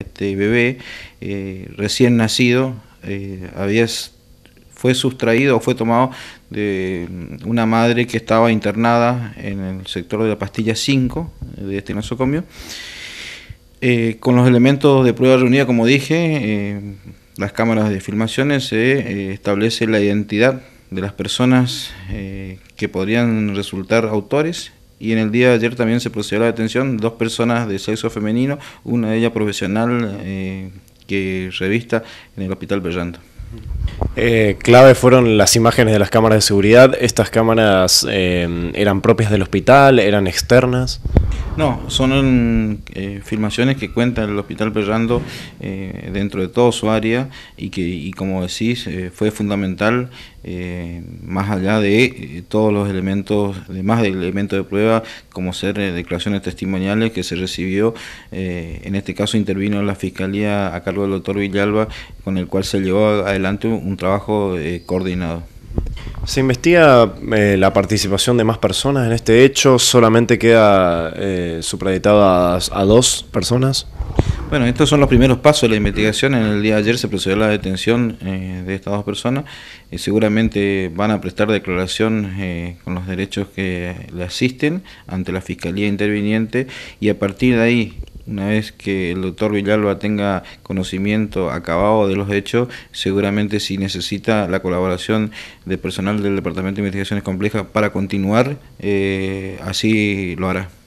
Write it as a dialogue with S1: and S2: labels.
S1: Este bebé eh, recién nacido eh, fue sustraído o fue tomado de mm, una madre que estaba internada en el sector de la pastilla 5 eh, de este nosocomio. con los elementos de prueba reunida, como dije, las cámaras de filmaciones, se establece la identidad de las personas que podrían resultar autores y en el día de ayer también se procedió a la detención dos personas de sexo femenino,
S2: una de ellas profesional eh, que revista en el Hospital Bellando. Eh, clave fueron las imágenes de las cámaras de seguridad. ¿Estas cámaras eh, eran propias del hospital? ¿Eran externas?
S1: No, son filmaciones que cuenta el Hospital Bellando dentro de todo su área y que, y como decís, fue fundamental eh, más allá de eh, todos los elementos, además del elemento de prueba, como ser eh, declaraciones testimoniales que se recibió, eh, en este caso intervino la Fiscalía a cargo del doctor Villalba, con el cual se llevó adelante un,
S2: trabajo coordinado. ¿Se investiga la participación de más personas en este hecho? ¿Solamente queda eh, a, dos personas?
S1: Bueno, estos son los primeros pasos de la investigación. En el día de ayer se procedió a la detención eh, de estas dos personas y seguramente van a prestar declaración eh, con los derechos que le asisten ante la Fiscalía Interviniente y a partir de ahí una vez que el doctor Villalba tenga conocimiento acabado de los hechos, seguramente si necesita la colaboración del personal del Departamento de Investigaciones Complejas para continuar, eh, así lo hará.